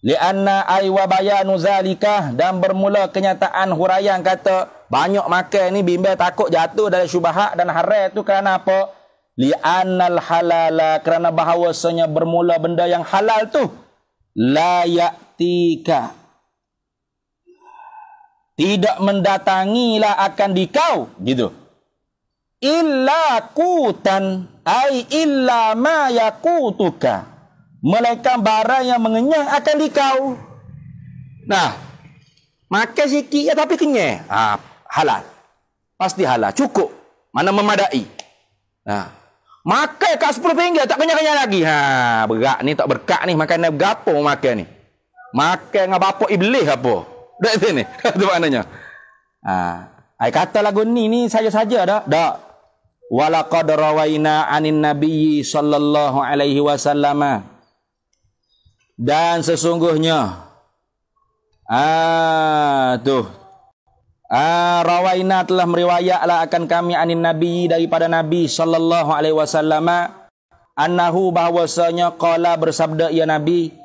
li'anna ay wa bayanu zalika dan bermula kenyataan huraian kata banyak makan ni bimbang takut jatuh dari syubahat dan hara tu kerana apa li'annal halala kerana bahawasanya bermula benda yang halal tu la ya'tika tidak mendatangilah akan dikau gitu illa kutan ai illa ma yakutuka melainkan barang yang mengenyang akan dikau nah makan sikit ya, tapi kenyang ha, halal pasti halal cukup mana memadai nah ha. makan kat 10 pinggir tak kenyang-kenyang lagi ha berat ni tak berkat ni makan ni gapo makan ni makan dengan bapak iblis apa dekat sini [LAUGHS] tu maknanya ha ai kata lagu ni ni saja-saja dah dah Walaqad rawaina anin nabiyyi sallallahu alaihi wasallam. Dan sesungguhnya ah tuh ah rawaina telah meriwayatlah akan kami anin nabiyyi daripada nabi sallallahu alaihi wasallam annahu bahwasanya qala bersabda ya nabi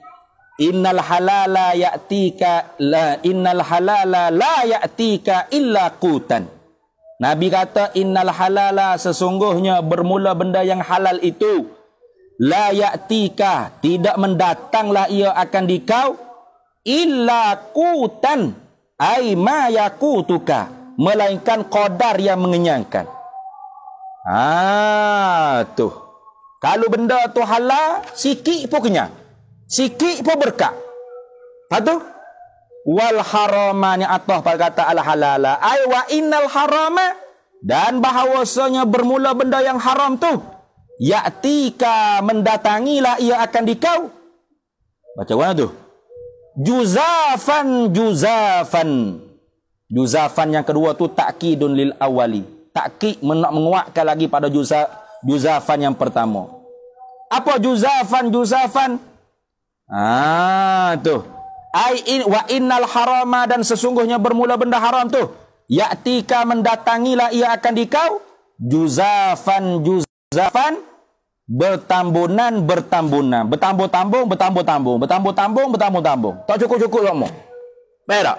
innal halala ya'tika la innal halala la ya'tika illa qutan Nabi kata innal halala sesungguhnya bermula benda yang halal itu la ya'tika tidak mendatanglah ia akan dikau illa qutan ai ma yakutuka melainkan qadar yang mengenyangkan. Ah tu. Kalau benda tu halal sikit pun kenyang. Sikit pun berkat. Patut? wal harama ni atah pada kata al halala ay wa innal harama dan bahawasanya bermula benda yang haram tu yatika mendatangilah ia akan dikau baca mana tu juzafan juzafan juzafan yang kedua tu takkidun lil awali takkid menak menguatkan lagi pada juzaf juzafan yang pertama apa juzafan juzafan ah tu ai in, wa innal harama dan sesungguhnya bermula benda haram tu yatika mendatangilah ia akan dikau juzafan juzafan bertambunan bertambunan bertambung-tambung bertambung-tambung bertambung-tambung bertambung-tambung tak cukup-cukup kamu berak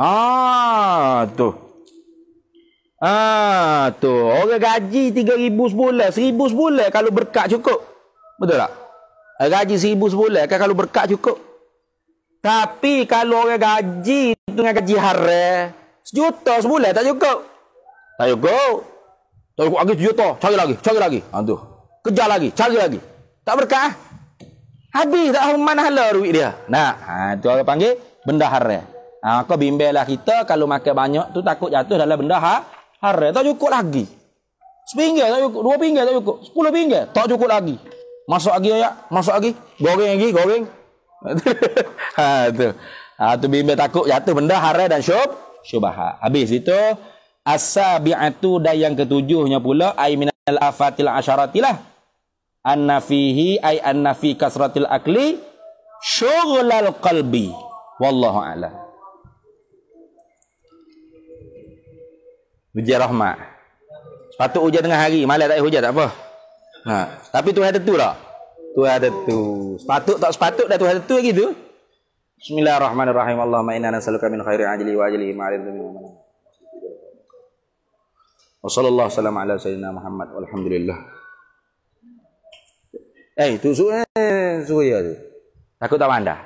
ah tu ah tu orang gaji 3000 sebulan 1000 sebulan kalau berkat cukup betul tak gaji 1000 sebulan kan kalau berkat cukup tapi kalau orang gaji dengan gaji haram, sejuta sebulan tak cukup. Tak cukup. Tak cukup lagi sejuta. Cari lagi, cari lagi. Antu. Ha, Kejar lagi, cari lagi. Tak berkah. Habis tak tahu mana hala duit dia. Nah, ha, itu orang panggil benda haram. Ha, kau bimbelah kita kalau makan banyak tu takut jatuh dalam benda ha? haram. Tak cukup lagi. Sepinggir tak cukup. Dua pinggir tak cukup. Sepuluh pinggir. Tak cukup lagi. Masuk lagi ayak. Masuk lagi. Goreng lagi. Goreng ha tu. Ha tu bimbel takut jatuh benda hara dan syub syubaha. Ha, habis itu asabiatu dan yang ketujuhnya pula ai minal afatil asharatilah. Anna fihi ai anna fi kasratil akli syughlal qalbi. Wallahu a'lam. Biji rahmat. Patut hujan dengan hari. Malam tak ada hujan tak apa. Ha. Tapi tu ada tu lah. Tuhan tentu. Sepatut tak sepatut dah Tuhan tentu lagi tu. Bismillahirrahmanirrahim. Allahumma inna nas'aluka min khairi ajli wa ajli ma alim min amana. Wa sallallahu salam ala sayyidina Muhammad walhamdulillah. Eh, tu suruh eh, suruh ya Takut tak pandai.